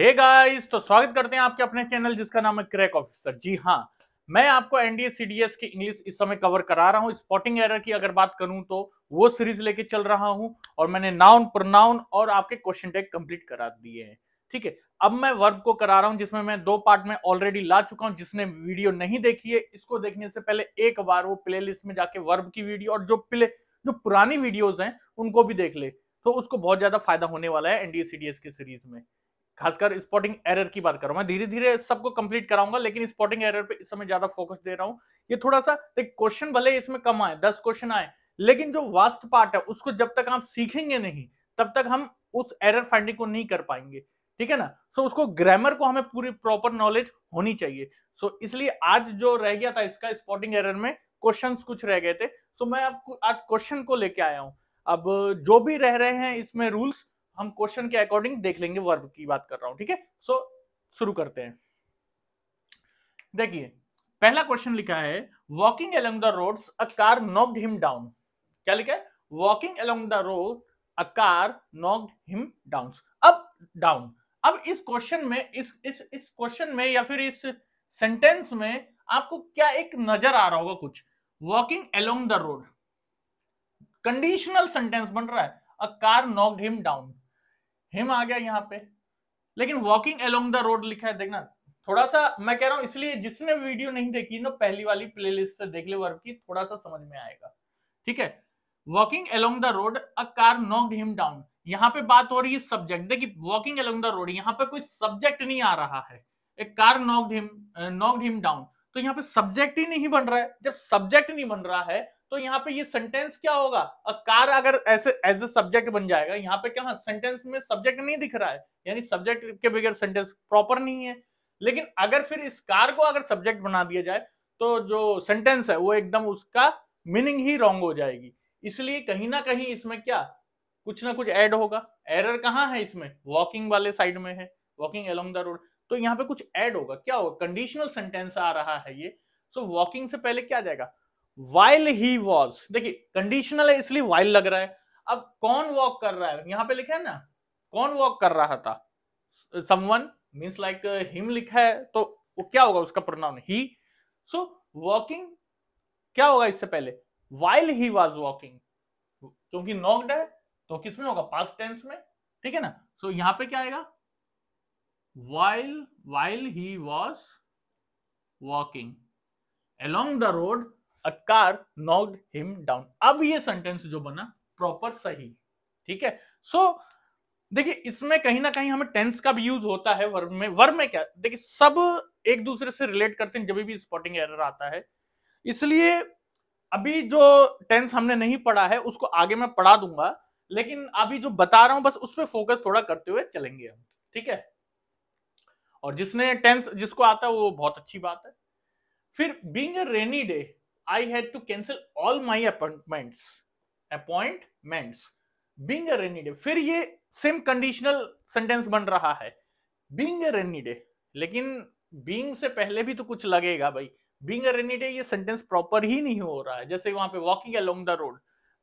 हे hey guys तो स्वागत करते हैं आपके अपने चैनल जिसका नाम है क्रैक ऑफिसर जी हाँ मैं आपको एनडीए सीडीएस की इंग्लिश इस समय कवर करा रहा हूँ स्पॉटिंग एरर की अगर बात करूं तो वो सीरीज लेके चल रहा हूं और मैंने नाउन प्रोनाउन और आपके क्वेश्चन टेक कंप्लीट करा दिए हैं ठीक है अब मैं वर्ब को करा रहा हूं जिसमें मैं दो पार्ट में ऑलरेडी ला चुका हूं जिसने वीडियो नहीं देखी है इसको देखने से पहले एक बार वो प्लेलिस्ट में जाके वर्ब की वीडियो और जो प्ले जो पुरानी वीडियोज हैं उनको भी देख ले तो उसको बहुत ज्यादा फायदा होने वाला है एनडीए सीडीएस की सीरीज में खासकर स्पॉटिंग एरर की बात कर रहा हूं मैं धीरे धीरे सबको कंप्लीट कराऊंगा लेकिन स्पॉटिंग एरर पे इस समय ज्यादा फोकस दे रहा हूं ये थोड़ा सा देख क्वेश्चन भले इसमें कम आए दस क्वेश्चन आए लेकिन जो वास्ट पार्ट है उसको जब तक आप सीखेंगे नहीं तब तक हम उस एरर फाइंडिंग को नहीं कर पाएंगे ठीक है ना सो so, उसको ग्रामर को हमें पूरी प्रॉपर नॉलेज होनी चाहिए सो so, इसलिए आज जो रह गया था इसका स्पॉटिंग एरर में क्वेश्चन कुछ रह गए थे सो so, मैं आपको आज क्वेश्चन को लेके आया हूँ अब जो भी रह रहे हैं इसमें रूल्स हम क्वेश्चन के अकॉर्डिंग देख लेंगे वर्ब की बात कर रहा हूं ठीक है सो शुरू करते हैं देखिए पहला क्वेश्चन लिखा है walking along the road a car knock him down क्या लिखा है walking along the road a car knock him down अब डाउन अब इस क्वेश्चन में इस इस इस क्वेश्चन में या फिर इस सेंटेंस में आपको क्या एक नजर आ रहा होगा कुछ walking along the road conditional sentence बन रहा है a car knock him down him आ गया यहाँ पे लेकिन वॉकिंग अलोंग द रोड लिखा है देखना थोड़ा सा मैं कह रहा हूं इसलिए जिसने वीडियो नहीं देखी ना पहली वाली प्लेलिस्ट से देख ले वर्क की थोड़ा सा समझ में आएगा ठीक है walking along the road a car knocked him down यहाँ पे बात हो रही है सब्जेक्ट देखिए वॉकिंग अलोंग द रोड यहाँ पे कोई सब्जेक्ट नहीं आ रहा है एक car knocked him knocked him down तो यहाँ पे सब्जेक्ट ही नहीं बन रहा है जब सब्जेक्ट नहीं बन रहा है तो यहाँ पे ये सेंटेंस क्या होगा अ कार अगर ऐसे एज ए सब्जेक्ट बन जाएगा यहाँ पे क्या सेंटेंस हाँ, में सब्जेक्ट नहीं दिख रहा है यानी सब्जेक्ट के बगैर सेंटेंस प्रॉपर नहीं है लेकिन अगर फिर इस कार को अगर सब्जेक्ट बना दिया जाए तो जो सेंटेंस है वो एकदम उसका मीनिंग ही रॉन्ग हो जाएगी इसलिए कहीं ना कहीं इसमें क्या कुछ ना कुछ ऐड होगा एरर कहाँ है इसमें वॉकिंग वाले साइड में है वॉकिंग अलोंग द रोड तो यहाँ पे कुछ ऐड होगा क्या होगा कंडीशनल सेंटेंस आ रहा है ये सो so, वॉकिंग से पहले क्या जाएगा वाइल ही वॉज देखिए कंडीशनल है इसलिए वाइल लग रहा है अब कौन वॉक कर रहा है यहां पे लिखा है ना कौन वॉक कर रहा था समवन मीन्स लाइक हिम लिखा है तो वो क्या होगा उसका प्रोनाउन ही सो वॉकिंग क्या होगा इससे पहले वाइल ही वॉज वॉकिंग क्योंकि नॉकड है तो किसमें होगा पास्ट टेंस में ठीक है ना सो so, यहां पे क्या आएगा while while he was walking along the road a car knocked him down अब ये सेंटेंस जो बना प्रॉपर सही ठीक है सो so, देखिए इसमें कहीं ना कहीं हमें टेंस का भी यूज होता है वर्ब में वर्ब में क्या देखिए सब एक दूसरे से रिलेट करते हैं जब भी स्पॉटिंग एरर आता है इसलिए अभी जो टेंस हमने नहीं पढ़ा है उसको आगे मैं पढ़ा दूंगा लेकिन अभी जो बता रहा हूं बस उस पर फोकस थोड़ा करते हुए चलेंगे हम ठीक है और जिसने टेंस जिसको आता है वो बहुत अच्छी बात है फिर being rainy day I had to cancel all my appointments. Appointments. Being a rainy day. फिर ये सेम कंडीशनल सेंटेंस बन रहा है बींग ए रेनी डे लेकिन बींग से पहले भी तो कुछ लगेगा भाई बींग ए रेनी डे ये सेंटेंस प्रॉपर ही नहीं हो रहा है जैसे वहां पे वॉकिंग अलोंग द रोड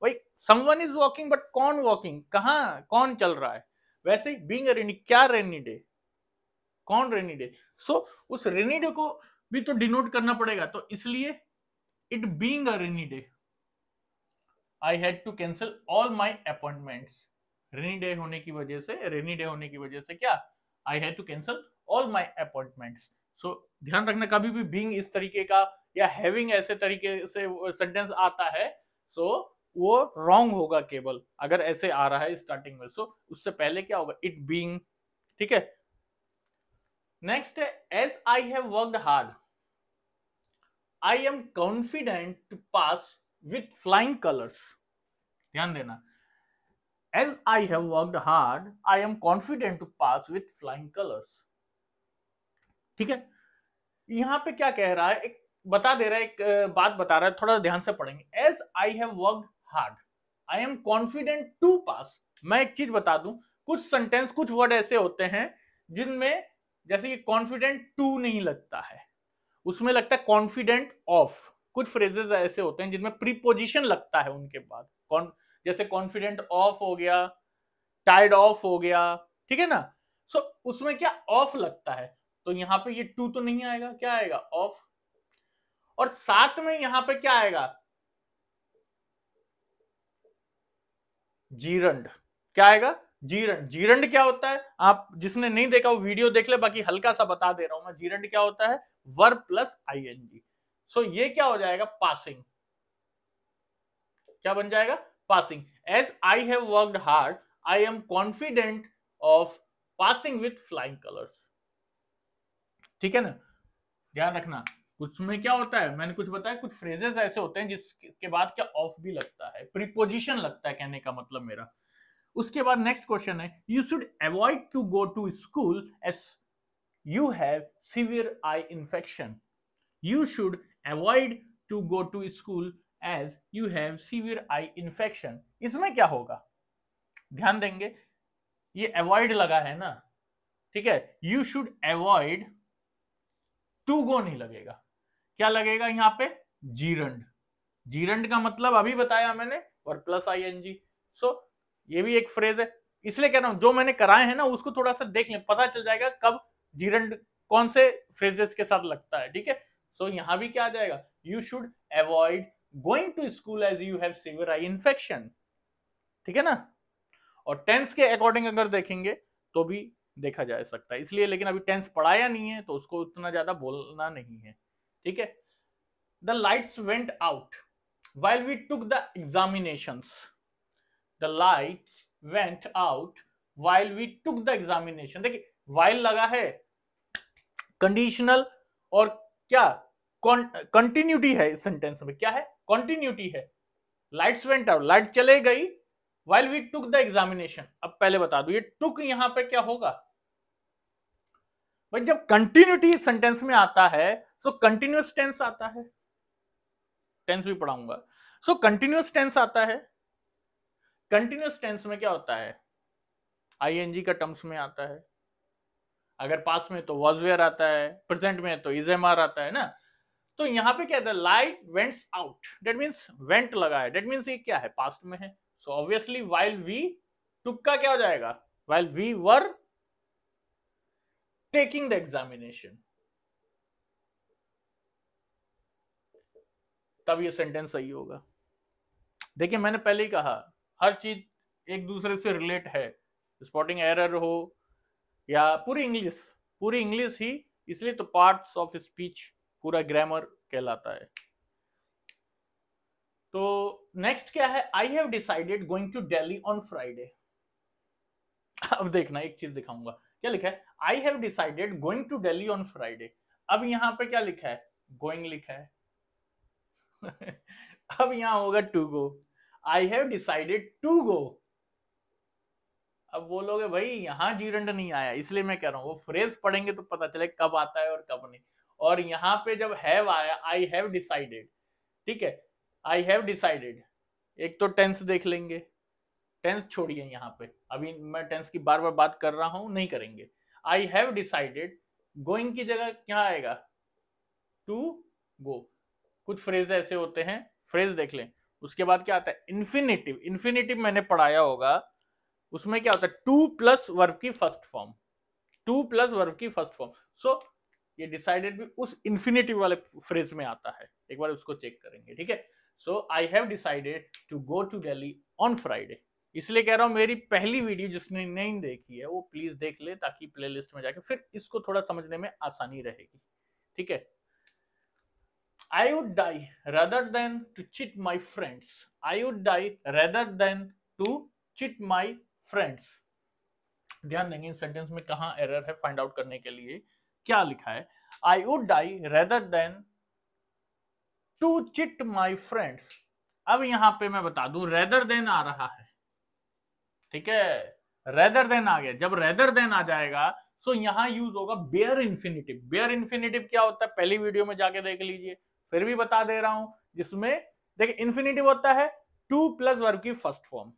भाई समवन इज वॉकिंग बट कौन वॉकिंग कहा कौन चल रहा है वैसे ही बींग रेनी क्या रेनी डे कौन रेनी डे सो so, उस रेनी डे को भी तो डिनोट करना पड़ेगा तो इसलिए it being a rainy day I had to cancel all my appointments rainy day होने की वजह से रेनी डे होने की वजह से क्या I had to cancel all my appointments so ध्यान रखना कभी भी बींग इस तरीके का या हैविंग ऐसे तरीके से सेंटेंस आता है सो so, वो रॉन्ग होगा केवल अगर ऐसे आ रहा है स्टार्टिंग में सो so, उससे पहले क्या होगा इट बींग ठीक है next as I have worked hard I am confident to pass with flying colours ध्यान देना as I have worked hard I am confident to pass with flying colours ठीक है यहां पे क्या कह रहा है एक बता दे रहा है एक बात बता रहा है थोड़ा ध्यान से पढ़ेंगे as I have work hard I am confident to pass मैं एक चीज बता दूं कुछ सेंटेंस कुछ वर्ड ऐसे होते हैं जिनमें जैसे कि कॉन्फिडेंट टू नहीं लगता है उसमें लगता है कॉन्फिडेंट ऑफ कुछ फ्रेजेस ऐसे होते हैं जिनमें प्रीपोजिशन लगता है उनके बाद कौन जैसे कॉन्फिडेंट ऑफ हो गया टाइड ऑफ हो गया ठीक है ना सो so, उसमें क्या ऑफ लगता है तो यहाँ पे ये टू तो नहीं आएगा क्या आएगा ऑफ और साथ में यहां पे क्या आएगा जीरंड क्या आएगा जीरंड जीरंड क्या होता है आप जिसने नहीं देखा वो वीडियो देख ले बाकी हल्का सा बता दे रहा हूं मैं जीरंड क्या होता है वर्ब प्लस आईएनजी सो ये क्या हो जाएगा पासिंग क्या बन जाएगा passing as I have worked hard I am confident of passing with flying colours ठीक है ना ध्यान रखना कुछ में क्या होता है मैंने कुछ बताया कुछ फ्रेजेस ऐसे होते हैं जिसके बाद क्या ऑफ भी लगता है प्रीपोजिशन लगता है कहने का मतलब मेरा उसके बाद नेक्स्ट क्वेश्चन है you should avoid to go to school as you have severe eye infection. You should avoid to go to school as you have severe eye infection. इसमें क्या होगा ध्यान देंगे ये avoid लगा है ना ठीक है you should avoid to go नहीं लगेगा क्या लगेगा यहाँ पे जीरंड जीरंड का मतलब अभी बताया मैंने और प्लस आई एन जी सो ये भी एक फ्रेज है इसलिए कह रहा हूं जो मैंने कराए हैं ना उसको थोड़ा सा देख लें पता चल जाएगा कब जीरंड कौन से फ्रेजेस के साथ लगता है ठीक है सो यहां भी क्या आ जाएगा you should avoid going to school as you have severe eye infection ठीक है ना और टेंस के अकॉर्डिंग अगर देखेंगे तो भी देखा जा सकता है इसलिए लेकिन अभी टेंस पढ़ाया नहीं है तो उसको उतना ज्यादा बोलना नहीं है ठीक है the lights went out while we took the examination the lights went out while we took the examination देखिए वाइल लगा है कंडीशनल और क्या कंटिन्यूटी है इस सेंटेंस में क्या है कंटिन्यूटी है लाइट्स वेंट आउट लाइट चले गई while we took the examination अब पहले बता दू ये टुक यहां पे क्या होगा भाई जब कंटिन्यूटी सेंटेंस में आता है सो कंटिन्यूस टेंस आता है टेंस भी पढ़ाऊंगा सो कंटिन्यूस टेंस आता है कंटिन्यूस टेंस में क्या होता है आईएनजी का टर्म्स में आता है अगर पास में तो वॉजवेयर आता है प्रेजेंट में तो इज आता है ना तो यहाँ पे क्या है light went out that means went लगा है डेट मीन्स ये क्या है पास्ट में है so obviously while we took का क्या हो जाएगा while we were taking the examination तब ये सेंटेंस सही होगा देखिए मैंने पहले ही कहा हर चीज एक दूसरे से रिलेट है स्पॉटिंग एरर हो या पूरी इंग्लिश पूरी इंग्लिश ही इसलिए तो पार्ट्स ऑफ स्पीच पूरा ग्रामर कहलाता है तो नेक्स्ट क्या है I have decided going to Delhi on Friday अब देखना एक चीज दिखाऊंगा क्या लिखा है I have decided going to Delhi on Friday अब यहाँ पे क्या लिखा है गोइंग लिखा है अब यहां होगा to go I have decided to go अब बोलोगे भाई यहाँ जीरंड नहीं आया इसलिए मैं कह रहा हूँ वो फ्रेज पढ़ेंगे तो पता चले कब आता है और कब नहीं और यहाँ पे जब हैव आया आई हैव डिसाइडेड ठीक है आई हैव डिसाइडेड एक तो टेंस देख लेंगे टेंस छोड़िए यहाँ पे अभी मैं टेंस की बार बार बात कर रहा हूँ नहीं करेंगे आई हैव डिसाइडेड गोइंग की जगह क्या आएगा टू गो कुछ फ्रेज ऐसे होते हैं फ्रेज देख लें उसके बाद क्या आता है इन्फिनेटिव इन्फिनेटिव मैंने पढ़ाया होगा उसमें क्या होता है टू प्लस वर्ब की first form to plus verb की फर्स्ट फॉर्म सो ये डिसाइडेड भी उस इंफिनेटिव वाले फ्रेज में आता है एक बार उसको चेक करेंगे ठीक है so I have decided to go to Delhi on Friday इसलिए कह रहा हूँ मेरी पहली वीडियो जिसने नहीं देखी है वो प्लीज देख ले ताकि प्लेलिस्ट में जाके फिर इसको थोड़ा समझने में आसानी रहेगी ठीक है I would die rather than to cheat my friends I would die rather than to cheat my friends ध्यान देंगे इन सेंटेंस में कहा एरर है फाइंड आउट करने के लिए क्या लिखा है I would die rather than to cheat my friends अब यहां पे मैं बता दू रेदर देन आ रहा है ठीक है रेदर देन आ गया जब रेदर देन आ जाएगा सो so यहां यूज होगा बेयर इन्फिनेटिव बेयर इन्फिनेटिव क्या होता है पहली वीडियो में जाके देख लीजिए फिर भी बता दे रहा हूं जिसमें देखिए इन्फिनेटिव होता है टू प्लस वर्ग की फर्स्ट फॉर्म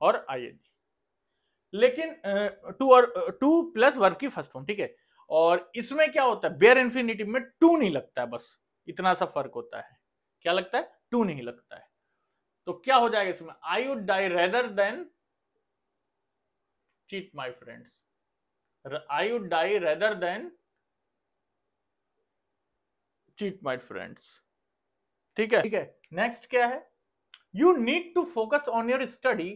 और आई एन जी लेकिन टू और टू प्लस वर्ब की फर्स्ट फॉर्म ठीक है और इसमें क्या होता है बेयर इन्फिनेटिव में टू नहीं लगता है बस इतना सा फर्क होता है क्या लगता है टू नहीं लगता है तो क्या हो जाएगा इसमें I would die rather than cheat my friends I would die rather than cheat my friends ठीक है ठीक है नेक्स्ट क्या है you need to focus on your study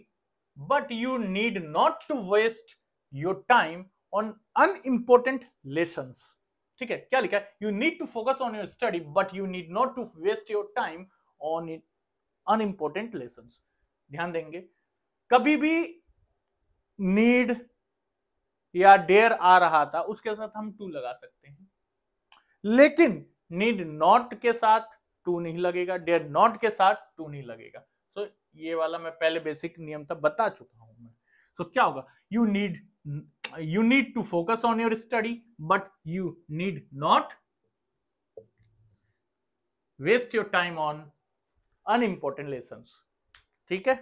but you need not to waste your time on unimportant lesson ठीक है क्या लिखा है you need to focus on your study but you need not to waste your time on unimportant lesson ध्यान देंगे कभी भी need या डेयर आ रहा था उसके साथ हम टू लगा सकते हैं लेकिन नीड नॉट के साथ टू नहीं लगेगा डेयर नॉट के साथ टू नहीं लगेगा ये वाला मैं पहले बेसिक नियम था बता चुका हूं मैं सो so, क्या होगा you need you need to focus on your study but you need not waste your time on unimportant lesson ठीक है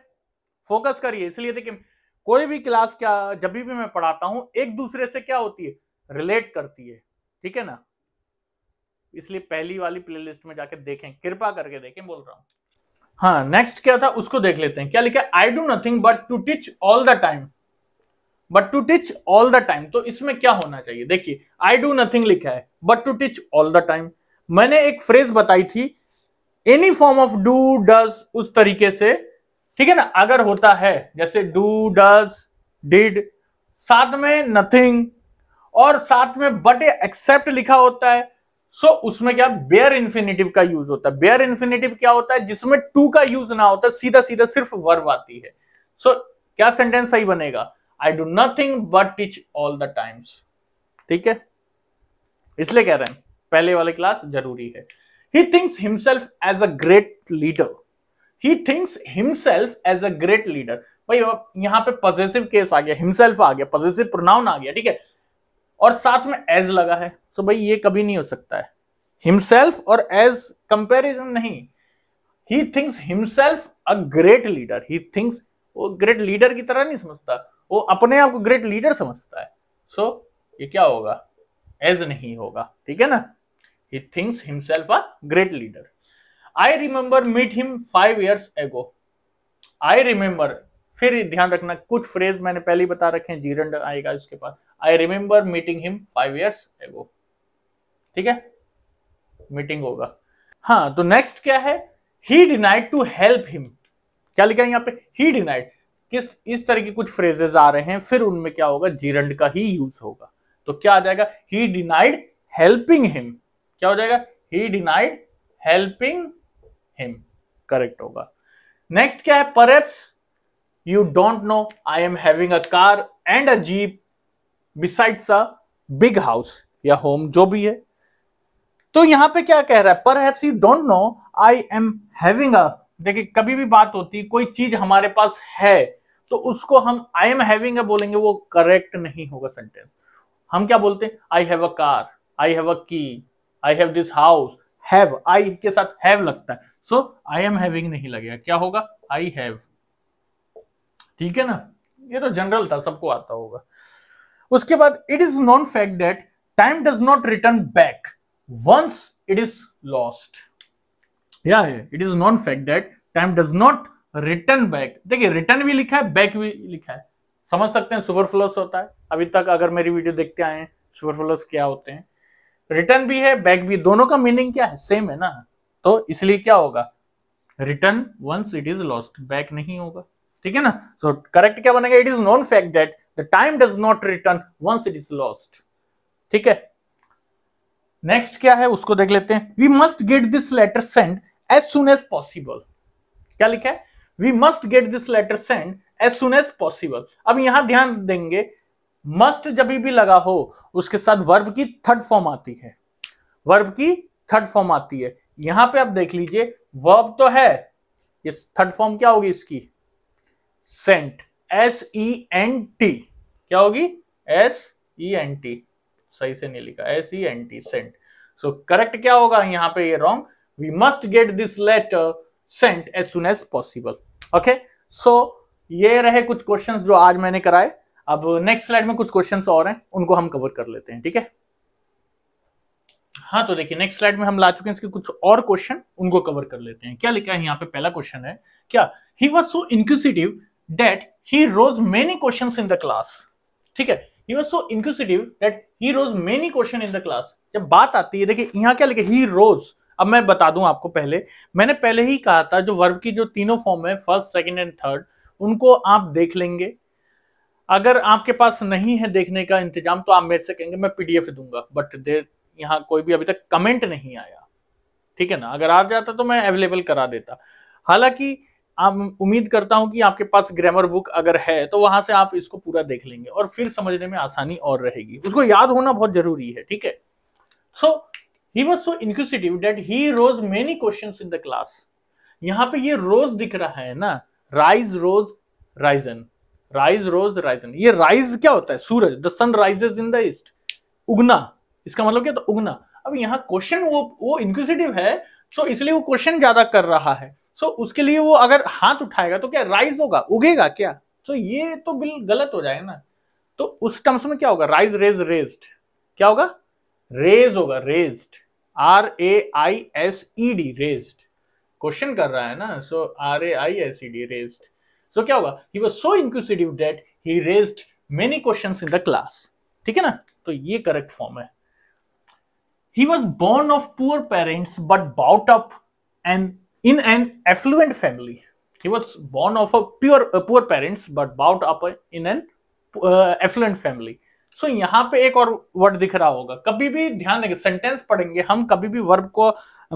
फोकस करिए इसलिए देखिए कोई भी क्लास क्या जब भी मैं पढ़ाता हूं एक दूसरे से क्या होती है रिलेट करती है ठीक है ना इसलिए पहली वाली प्लेलिस्ट में जाके देखें कृपा करके देखें बोल रहा हूं हाँ नेक्स्ट क्या था उसको देख लेते हैं क्या लिखा I do nothing but to teach all the time but to teach all the time तो इसमें क्या होना चाहिए देखिए आई डू नथिंग लिखा है but to teach all the time मैंने एक फ्रेज बताई थी any form of do does उस तरीके से ठीक है ना अगर होता है जैसे डू डज डिड साथ में नथिंग और साथ में बट एक्सेप्ट लिखा होता है सो so, उसमें क्या बेयर इन्फिनेटिव का यूज होता है बेयर इन्फिनेटिव क्या होता है जिसमें टू का यूज ना होता सीधा सीधा सिर्फ वर्ब आती है सो so, क्या सेंटेंस सही बनेगा I do nothing but teach all the times ठीक है इसलिए कह रहे हैं पहले वाले क्लास जरूरी है he thinks himself as a great leader he thinks himself as a great leader भाई यहां पे पॉजिटिव केस आ गया हिमसेल्फ आ गया पॉजिटिव प्रोनाउन आ गया ठीक है और साथ में एज लगा है सो भाई ये कभी नहीं हो सकता है हिमसेल्फ और एज कंपेरिजन नहीं he thinks himself a great leader he thinks वो ग्रेट लीडर की तरह नहीं समझता वो अपने आप को ग्रेट लीडर समझता है सो so, ये क्या होगा एज नहीं होगा ठीक है ना he thinks himself a great leader I remember meet him five years ago I remember फिर ध्यान रखना कुछ फ्रेज मैंने पहले ही बता रखे हैं जीरंड आएगा इसके पास I remember meeting him five years ago ठीक है मीटिंग होगा हाँ तो नेक्स्ट क्या है he denied to help him क्या लिखा है यहाँ पे ही डिनाइड किस इस तरह के कुछ फ्रेजेस आ रहे हैं फिर उनमें क्या होगा जीरंड का ही यूज होगा तो क्या आ जाएगा ही डिनाइड हेल्पिंग हिम क्या हो जाएगा he denied helping him correct होगा नेक्स्ट क्या है perhaps you don't know I am having a car and a jeep besides a big house या होम जो भी है तो यहां पे क्या कह रहा है पर have you don't know I am having a देखिए कभी भी बात होती कोई चीज हमारे पास है तो उसको हम आई एम हैविंग अ बोलेंगे वो करेक्ट नहीं होगा सेंटेंस हम क्या बोलते हैं I have a car I have a key I have this house have I के साथ हैव लगता है सो आई एम हैविंग नहीं लगेगा क्या होगा आई हैव ठीक है ना ये तो जनरल था सबको आता होगा उसके बाद it is known fact that time does not return back once it is lost या है it is known fact that time does not return back देखिए रिटर्न भी लिखा है बैक भी लिखा है समझ सकते हैं सुपर फ्लोस होता है अभी तक अगर मेरी वीडियो देखते आए हैं सुपर फ्लोस क्या होते हैं रिटर्न भी है बैक भी दोनों का मीनिंग क्या है सेम है ना तो इसलिए क्या होगा return once it is lost back नहीं होगा ठीक है ना सो so, करेक्ट क्या बनेगा it is known fact that the time does not return once it is lost ठीक है नेक्स्ट क्या है उसको देख लेते हैं we must get this letter send as soon as possible क्या लिखा है we must get this letter send as soon as possible अब यहां ध्यान देंगे मस्ट जब भी लगा हो उसके साथ वर्ब की थर्ड फॉर्म आती है वर्ब की थर्ड फॉर्म आती है यहां पे आप देख लीजिए वर्ब तो है ये थर्ड फॉर्म क्या होगी इसकी sent S E N T क्या होगी एस ई एन टी सही से नहीं लिखा S E N T sent so correct क्या होगा यहां पे ये wrong we must get this letter sent as soon as possible okay so ये रहे कुछ क्वेश्चन जो आज मैंने कराए अब नेक्स्ट स्लाइड में कुछ क्वेश्चन और हैं उनको हम कवर कर लेते हैं ठीक है हाँ तो देखिए नेक्स्ट स्लाइड में हम ला चुके हैं इसके कुछ और क्वेश्चन उनको कवर कर लेते हैं क्या लिखा है यहाँ पे पहला क्वेश्चन है क्या he was so inquisitive that he rose many questions in the class ठीक है he was so inquisitive that he rose many question in the class जब बात आती है देखिए यहाँ क्या लिखे he rose अब मैं बता दूं आपको पहले मैंने पहले ही कहा था जो वर्ब की जो तीनों फॉर्म है फर्स्ट सेकेंड एंड थर्ड उनको आप देख लेंगे अगर आपके पास नहीं है देखने का इंतजाम तो आप मेरे से कहेंगे मैं पीडीएफ दूंगा बट देर यहाँ कोई भी अभी तक कमेंट नहीं आया ठीक है ना अगर आ जाता तो मैं अवेलेबल करा देता हालांकि आप उम्मीद करता हूं कि आपके पास ग्रामर बुक अगर है तो वहां से आप इसको पूरा देख लेंगे और फिर समझने में आसानी और रहेगी उसको याद होना बहुत जरूरी है ठीक है so he was so inquisitive that he rose many questions in the class यहाँ पे ये रोज दिख रहा है ना rise rose risen rise rose risen ये राइज क्या होता है सूरज the sun rises in the east उगना इसका मतलब क्या तो उगना अब यहाँ क्वेश्चन वो वो इंक्विजिटिव है सो इसलिए वो क्वेश्चन ज्यादा कर रहा है सो so, उसके लिए वो अगर हाथ उठाएगा तो क्या राइज होगा उगेगा क्या तो ये तो बिल गलत हो जाएगा ना तो उस टर्म्स में क्या होगा राइज रेज रेज क्या होगा रेज होगा raised R A I S E D raised question कर रहा है ना so R A I S E D raised so क्या होगा he was so inquisitive that he raised many questions in the class ठीक है ना तो ये करेक्ट फॉर्म है he was born of poor parents but brought up and in an affluent family. He was born of a pure uh, poor parents but brought up in an uh, affluent family. so, यहाँ पे एक और word दिख रहा होगा कभी भी ध्यान देंगे सेंटेंस पढ़ेंगे हम कभी भी वर्ब को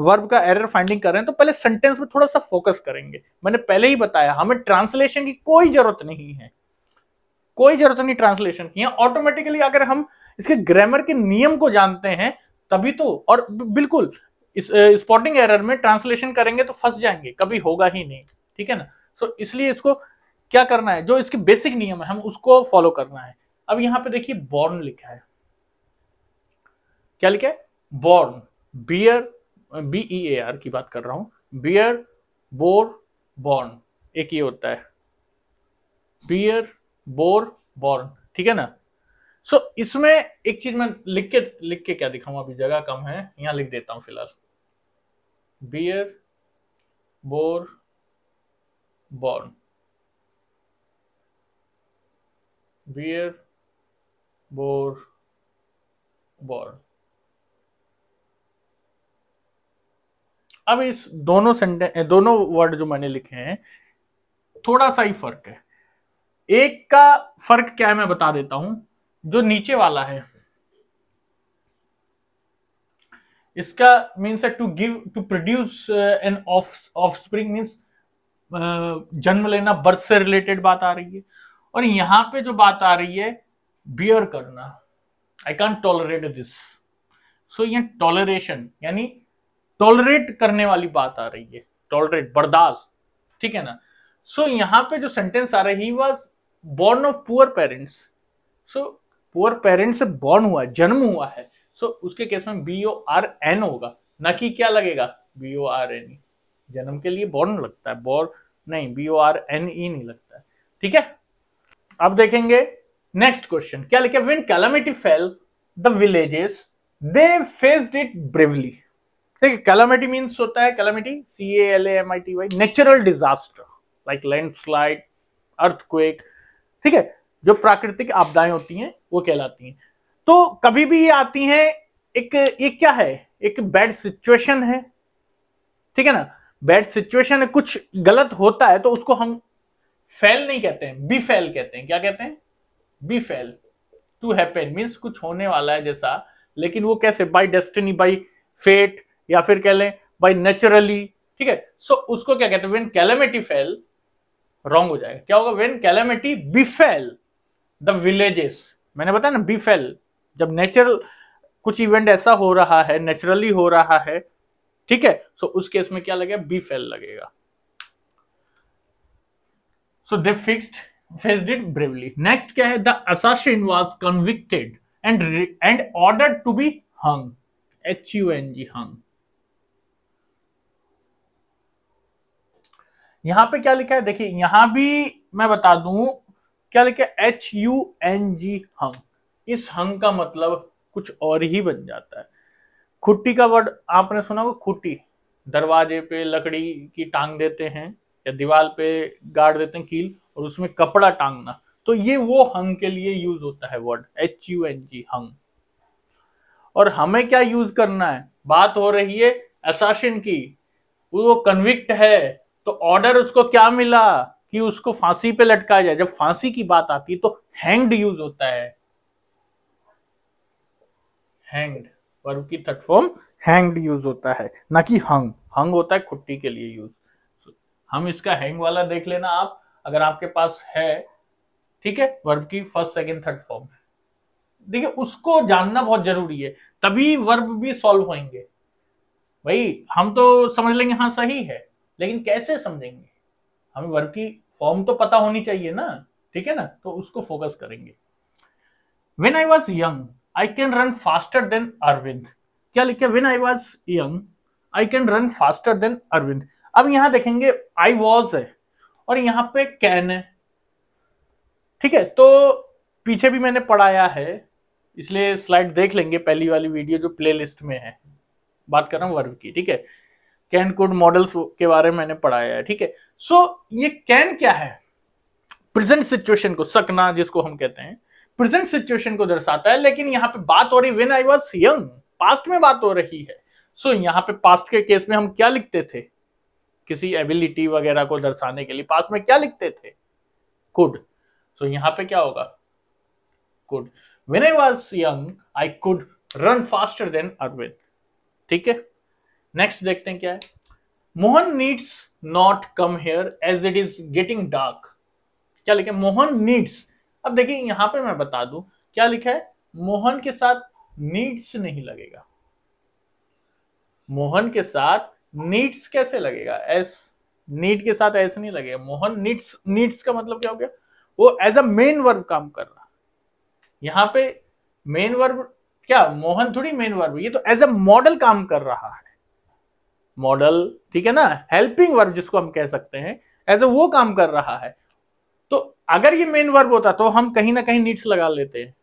वर्ब का एरर फाइंडिंग कर रहे हैं तो पहले सेंटेंस में थोड़ा सा फोकस करेंगे मैंने पहले ही बताया हमें ट्रांसलेशन की कोई जरूरत नहीं है कोई जरूरत नहीं ट्रांसलेशन की ऑटोमेटिकली अगर हम इसके ग्रामर के नियम को जानते हैं तभी तो और बिल्कुल इस स्पॉटिंग एरर में ट्रांसलेशन करेंगे तो फंस जाएंगे कभी होगा ही नहीं ठीक है ना सो so, इसलिए इसको क्या करना है जो इसके बेसिक नियम है हम उसको फॉलो करना है अब यहां पे देखिए बॉर्न लिखा है क्या लिखा है born bear B E A R की बात कर रहा हूं बियर बोर बॉर्न एक ये होता है बियर बोर बॉर्न ठीक है ना सो so, इसमें एक चीज मैं लिख के लिख के क्या दिखाऊं अभी जगह कम है यहां लिख देता हूं फिलहाल bear bore born bear bore born अब इस दोनों सेंटेंस दोनों वर्ड जो मैंने लिखे हैं थोड़ा सा ही फर्क है एक का फर्क क्या है मैं बता देता हूं जो नीचे वाला है इसका मीन्स है to give to produce an of offspring means जन्म लेना बर्थ से रिलेटेड बात आ रही है और यहां पे जो बात आ रही है बियर करना I can tolerate this so ये टॉलरेशन यानी टॉलरेट करने वाली बात आ रही है टॉलरेट बर्दाश्त ठीक है ना सो so, यहाँ पे जो सेंटेंस आ रहा है he was born of poor parents so poor parents से बॉर्न हुआ है जन्म हुआ है सो उसके केस में बी ओ आर एन होगा न कि क्या लगेगा B O R N E जन्म के लिए बॉर्न लगता है बोर नहीं B O R N E नहीं लगता है ठीक है अब देखेंगे नेक्स्ट क्वेश्चन क्या लिखे when calamity fell the villages they faced it bravely ठीक है कैलामिटी मीन्स होता है calamity C A L M I T Y natural disaster like landslide earthquake ठीक है जो प्राकृतिक आपदाएं होती हैं वो कहलाती हैं तो कभी भी ये आती हैं एक ये क्या है एक बैड सिचुएशन है ठीक है ना बैड सिचुएशन है कुछ गलत होता है तो उसको हम फेल नहीं कहते हैं बी फेल कहते हैं क्या कहते हैं befell to happen means कुछ होने वाला है जैसा लेकिन वो कैसे बाई डेस्टिनी बाई फेट या फिर कह लें बाई नेचुरली ठीक है सो उसको क्या कहते हैं वेन कैलेमेटी फेल रॉन्ग हो जाएगा क्या होगा when calamity befell the villages मैंने बताया ना बी फेल जब नेचुरल कुछ इवेंट ऐसा हो रहा है नेचुरली हो रहा है ठीक है सो उस केस में क्या लगेगा बी फेल लगेगा so they fixed faced it bravely next क्या है the assassin was convicted and and order to be hung H U N G hung यहां पे क्या लिखा है देखिए यहां भी मैं बता दूं क्या लिखा है H U N G hung इस हंग का मतलब कुछ और ही बन जाता है खुट्टी का वर्ड आपने सुना होगा खुट्टी दरवाजे पे लकड़ी की टांग देते हैं या दीवार पे गाड़ देते हैं कील और उसमें कपड़ा टांगना तो ये वो हंग के लिए यूज होता है word H U N G hung और हमें क्या यूज करना है बात हो रही है असाशन की वो कन्विक्ट है तो ऑर्डर उसको क्या मिला कि उसको फांसी पे लटकाया जाए जब फांसी की बात आती है तो हैंग्ड यूज होता है हैंग्ड वर्ब की थर्ड फॉर्म हैंग्ड यूज होता है ना कि हंग हंग होता है खुट्टी के लिए यूज so, हम इसका हैंग वाला देख लेना आप अगर आपके पास है ठीक है वर्ब की फर्स्ट सेकंड थर्ड फॉर्म देखिए उसको जानना बहुत जरूरी है तभी वर्ब भी सॉल्व होंगे भाई हम तो समझ लेंगे हाँ सही है लेकिन कैसे समझेंगे हमें वर्ब की फॉर्म तो पता होनी चाहिए ना ठीक है ना तो उसको फोकस करेंगे when I was young I can run faster than Arvind क्या लिखे when I was young I can run faster than Arvind अब यहां देखेंगे आई वॉज है और यहाँ पे कैन है ठीक है तो पीछे भी मैंने पढ़ाया है इसलिए स्लाइड देख लेंगे पहली वाली वीडियो जो प्लेलिस्ट में है बात कर रहा हूं वर्ब की ठीक है कैन कोड मॉडल्स के बारे में मैंने पढ़ाया है ठीक है सो ये कैन क्या है प्रेजेंट सिचुएशन को सकना जिसको हम कहते हैं प्रेजेंट सिचुएशन को दर्शाता है लेकिन यहाँ पे बात हो रही when I was young past में बात हो रही है सो so, यहाँ पे पास्ट के केस में हम क्या लिखते थे किसी एबिलिटी वगैरह को दर्शाने के लिए पास्ट में क्या लिखते थे कुड सो so, यहाँ पे क्या होगा could when I was young I could run faster than Arvind ठीक है नेक्स्ट देखते हैं क्या है Mohan needs not come here as it is getting dark क्या लिखे मोहन नीड्स अब देखिए यहां पे मैं बता दू क्या लिखा है मोहन के साथ नीड्स नहीं लगेगा मोहन के साथ नीड्स कैसे लगेगा एस नीट के साथ ऐसे नहीं लगेगा मोहन नीड्स नीड्स का मतलब क्या हो गया वो एज अ मेन वर्ब काम कर रहा यहां पे मेन वर्ब क्या मोहन थोड़ी मेन वर्ब ये तो एज अ मॉडल काम कर रहा है मॉडल ठीक है ना हेल्पिंग वर्ब जिसको हम कह सकते हैं एज अ वो काम कर रहा है अगर ये मेन वर्ब होता तो हम कहीं ना कहीं नीड्स लगा लेते हैं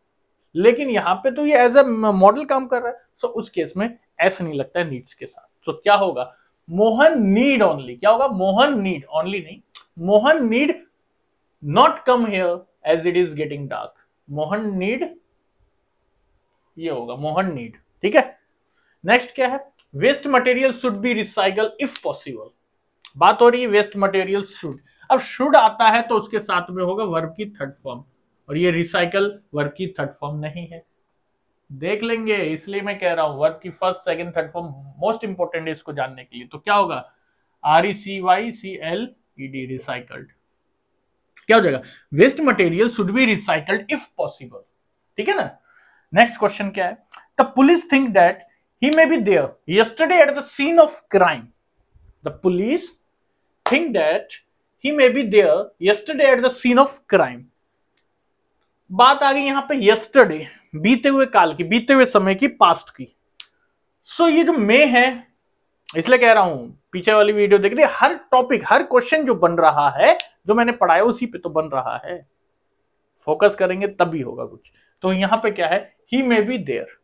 लेकिन यहां पे तो ये एज अ मॉडल काम कर रहा है सो उस केस में एस नहीं लगता है नीड्स के साथ सो क्या होगा मोहन नीड ओनली क्या होगा मोहन नीड ओनली नहीं Mohan need not come here as it is getting dark Mohan need ये होगा मोहन नीड ठीक है नेक्स्ट क्या है waste material should be recycle if possible बात हो रही है वेस्ट मटेरियल शुड अब शुड आता है तो उसके साथ में होगा वर्ब की थर्ड फॉर्म और ये रिसाइकल वर्ब की थर्ड फॉर्म नहीं है देख लेंगे इसलिए मैं कह रहा हूं वर्ब की first second third form most important है इसको जानने के लिए तो क्या होगा R E C Y C L E D recycled क्या हो जाएगा waste material should be recycled if possible ठीक है ना नेक्स्ट क्वेश्चन क्या है the police think that he may be there yesterday at the scene of crime the police think that he may be there yesterday at the scene of crime बात आ गई यहां पे यस्टरडे बीते हुए काल की बीते हुए समय की पास्ट की सो so, ये जो मे है इसलिए कह रहा हूं पीछे वाली वीडियो देख रही हर टॉपिक हर क्वेश्चन जो बन रहा है जो मैंने पढ़ाया उसी पे तो बन रहा है फोकस करेंगे तभी होगा कुछ तो यहां पे क्या है ही मे बी देयर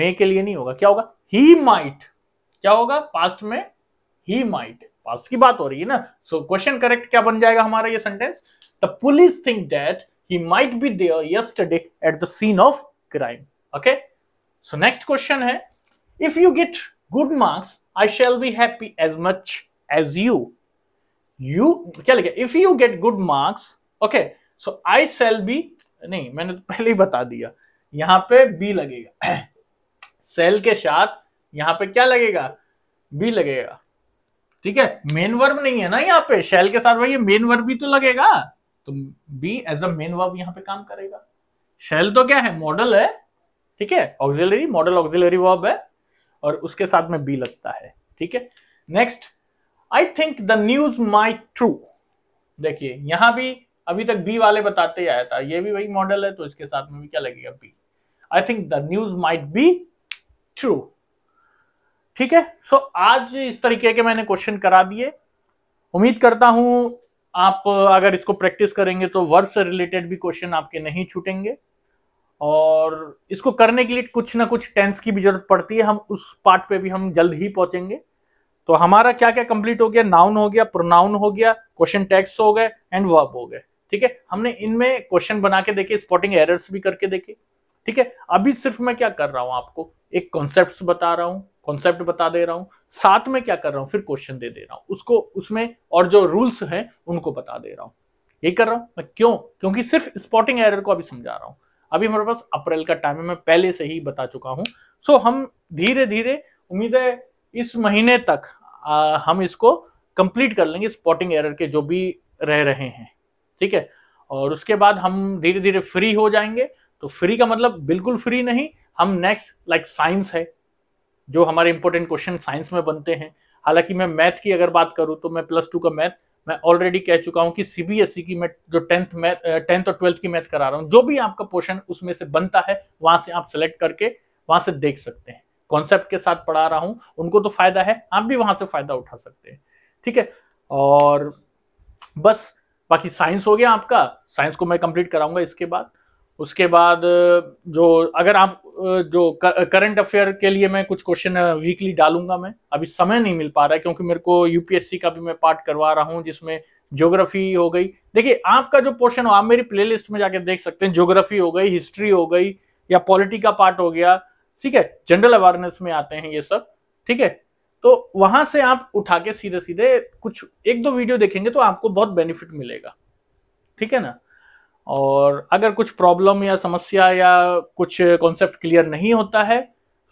मे के लिए नहीं होगा क्या होगा ही माइट क्या होगा पास्ट में ही माइट पास्ट की बात हो रही है ना सो क्वेश्चन करेक्ट क्या बन जाएगा हमारा ये sentence the police think that he might be there yesterday at the scene of crime okay so next question है if you get good marks I shall be happy as much as you you क्या लिखे if you get good marks okay so I shall be नहीं मैंने तो पहले ही बता दिया यहां पे बी लगेगा सेल के साथ यहां पे क्या लगेगा बी लगेगा ठीक है मेन वर्ब नहीं है ना यहाँ पे शेल के साथ भाई ये मेन वर्ब भी तो लगेगा तो be as a main verb यहाँ पे काम करेगा शेल तो क्या है मॉडल है ठीक है ऑक्सिलरी मॉडल ऑक्सिलरी वर्ब है और उसके साथ में बी लगता है ठीक है next I think the news my true देखिए यहां भी अभी तक बी वाले बताते ही आया था ये भी वही मॉडल है तो इसके साथ में भी क्या लगेगा be I think the news might be true ठीक है सो आज इस तरीके के मैंने क्वेश्चन करा दिए उम्मीद करता हूं आप अगर इसको प्रैक्टिस करेंगे तो वर्ब से रिलेटेड भी क्वेश्चन आपके नहीं छूटेंगे और इसको करने के लिए कुछ ना कुछ टेंस की भी जरूरत पड़ती है हम उस पार्ट पे भी हम जल्द ही पहुंचेंगे तो हमारा क्या क्या कंप्लीट हो गया नाउन हो गया प्रोनाउन हो गया क्वेश्चन टेक्स हो गए एंड वर्ब हो गए ठीक है हमने इनमें क्वेश्चन बना के देखे स्पॉटिंग एरर्स भी करके देखे ठीक है अभी सिर्फ मैं क्या कर रहा हूं आपको एक कॉन्सेप्ट बता रहा हूं कॉन्सेप्ट बता दे रहा हूं साथ में क्या कर रहा हूं फिर क्वेश्चन दे दे रहा हूं उसको उसमें और जो रूल्स हैं उनको बता दे रहा हूं ये कर रहा हूं मैं क्यों क्योंकि सिर्फ स्पॉटिंग एरर को अभी समझा रहा हूं अभी हमारे पास अप्रैल का टाइम है मैं पहले से ही बता चुका हूं सो हम धीरे धीरे उम्मीद है इस महीने तक आ, हम इसको कंप्लीट कर लेंगे स्पॉटिंग एरर के जो भी रह रहे हैं ठीक है और उसके बाद हम धीरे धीरे फ्री हो जाएंगे तो फ्री का मतलब बिल्कुल फ्री नहीं हम नेक्स्ट लाइक साइंस है जो हमारे इंपॉर्टेंट क्वेश्चन साइंस में बनते हैं हालांकि मैं मैथ की अगर बात करूं तो मैं प्लस टू का मैथ मैं ऑलरेडी कह चुका हूं कि सीबीएसई e की मैं जो टेंथ मैथ टेंथ और ट्वेल्थ की मैथ करा रहा हूं जो भी आपका पोर्शन उसमें से बनता है वहां से आप सेलेक्ट करके वहां से देख सकते हैं कॉन्सेप्ट के साथ पढ़ा रहा हूं उनको तो फायदा है आप भी वहां से फायदा उठा सकते हैं ठीक है और बस बाकी साइंस हो गया आपका साइंस को मैं कंप्लीट कराऊंगा इसके बाद उसके बाद जो अगर आप जो करंट अफेयर के लिए मैं कुछ क्वेश्चन वीकली डालूंगा मैं अभी समय नहीं मिल पा रहा है क्योंकि मेरे को यूपीएससी का भी मैं पार्ट करवा रहा हूं जिसमें ज्योग्राफी हो गई देखिए आपका जो पोर्शन हो आप मेरी प्लेलिस्ट में जाके देख सकते हैं ज्योग्राफी हो गई हिस्ट्री हो गई या पॉलिटी का पार्ट हो गया ठीक है जनरल अवेयरनेस में आते हैं ये सब ठीक है तो वहां से आप उठा के सीधे सीधे कुछ एक दो वीडियो देखेंगे तो आपको बहुत बेनिफिट मिलेगा ठीक है ना और अगर कुछ प्रॉब्लम या समस्या या कुछ कॉन्सेप्ट क्लियर नहीं होता है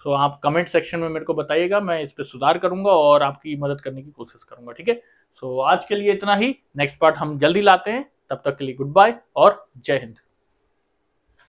तो आप कमेंट सेक्शन में मेरे को बताइएगा मैं इस पर सुधार करूंगा और आपकी मदद करने की कोशिश करूंगा ठीक है सो आज के लिए इतना ही नेक्स्ट पार्ट हम जल्दी लाते हैं तब तक के लिए गुड बाय और जय हिंद